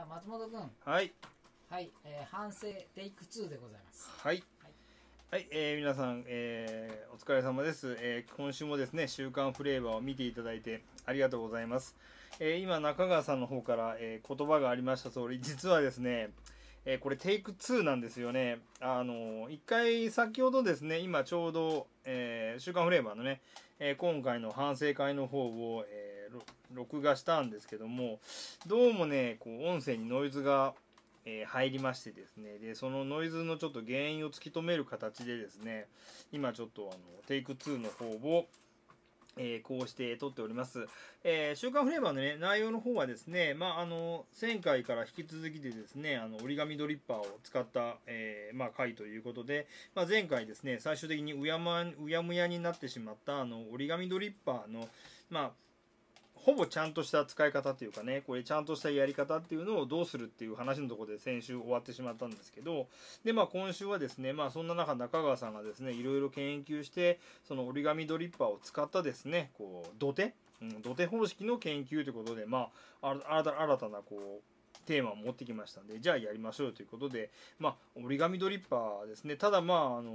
ゃ松本君はいはい、えー、反省テイク2でございますはい、はいはい、えー、皆さん、えー、お疲れ様です、えー、今週もですね、週刊フレーバーを見ていただいてありがとうございます。えー、今、中川さんの方から、えー、言葉がありました通り、実はですね、えー、これテイク2なんですよね。あのー、一回先ほどですね、今ちょうど、えー、週刊フレーバーのね、えー、今回の反省会の方を、えー録画したんですけどもどうもねこう音声にノイズが、えー、入りましてですねでそのノイズのちょっと原因を突き止める形でですね今ちょっとあのテイク2の方をえー、こうして撮っております。えー、週刊フレーバーのね、内容の方はですね、まあ、あの、前回から引き続きでですね、あの、折り紙ドリッパーを使った、えー、まあ、回ということで、まあ、前回ですね、最終的にうやま、うやむやになってしまった、あの、折り紙ドリッパーの、まあ、ほぼちゃんとした使い方っていうかねこれちゃんとしたやり方っていうのをどうするっていう話のとこで先週終わってしまったんですけどでまあ今週はですねまあそんな中中川さんがですねいろいろ研究してその折り紙ドリッパーを使ったですねこう土手、うん、土手方式の研究ということでまあ新たなこうテーマを持ってきましたんで、じゃあやりましょうということで、まあ、折り紙ドリッパーですね。ただ、まあ、あの、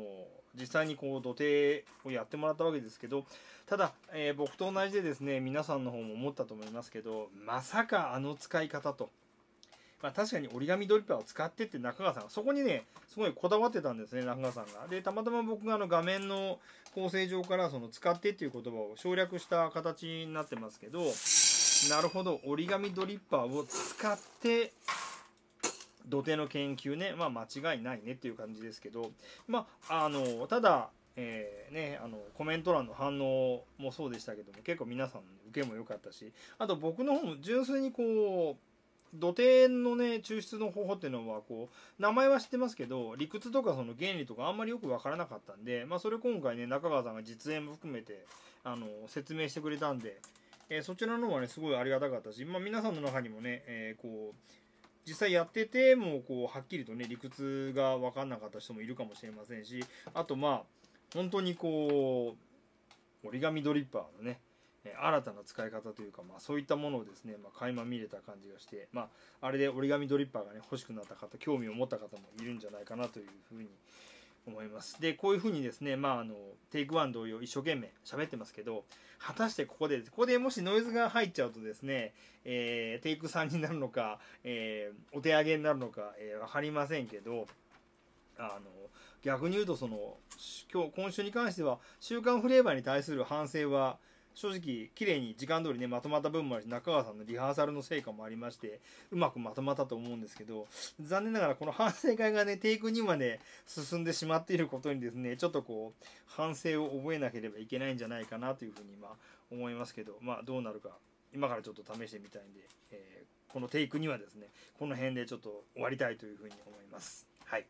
実際にこう、土手をやってもらったわけですけど、ただ、えー、僕と同じでですね、皆さんの方も思ったと思いますけど、まさかあの使い方と。まあ、確かに折り紙ドリッパーを使ってって中川さん、がそこにね、すごいこだわってたんですね、中川さんが。で、たまたま僕があの画面の構成上からその使ってっていう言葉を省略した形になってますけど、なるほど折り紙ドリッパーを使って土手の研究ね、まあ、間違いないねっていう感じですけど、まあ、あのただ、えー、ね、あのコメント欄の反応もそうでしたけども結構皆さんの受けも良かったしあと僕の方も純粋にこう土手のね抽出の方法っていうのはこう名前は知ってますけど理屈とかその原理とかあんまりよく分からなかったんで、まあ、それ今回ね中川さんが実演も含めてあの説明してくれたんでえー、そちらの方はね、すごいありがたかったし、まあ、皆さんの中にもね、えー、こう、実際やってても、こう、はっきりとね、理屈が分かんなかった人もいるかもしれませんし、あと、まあ、本当にこう、折り紙ドリッパーのね、新たな使い方というか、まあ、そういったものをですね、まあ、垣間見れた感じがして、まあ、あれで折り紙ドリッパーがね、欲しくなった方、興味を持った方もいるんじゃないかなというふうに思います。で、こういうふうにですね、まあ、あの、テイクワン同様一生懸命喋ってますけど、果たしてここで、ここでもしノイズが入っちゃうとですね、えー、テイク3になるのか、えー、お手上げになるのか、えー、わかりませんけど、あの、逆に言うとその、今日、今週に関しては、週刊フレーバーに対する反省は、正直綺麗に時間通りねまとまった分もあるし中川さんのリハーサルの成果もありましてうまくまとまったと思うんですけど残念ながらこの反省会がねテイク2まで進んでしまっていることにですねちょっとこう反省を覚えなければいけないんじゃないかなというふうに今思いますけどまあどうなるか今からちょっと試してみたいんで、えー、このテイク2はですねこの辺でちょっと終わりたいというふうに思います。はい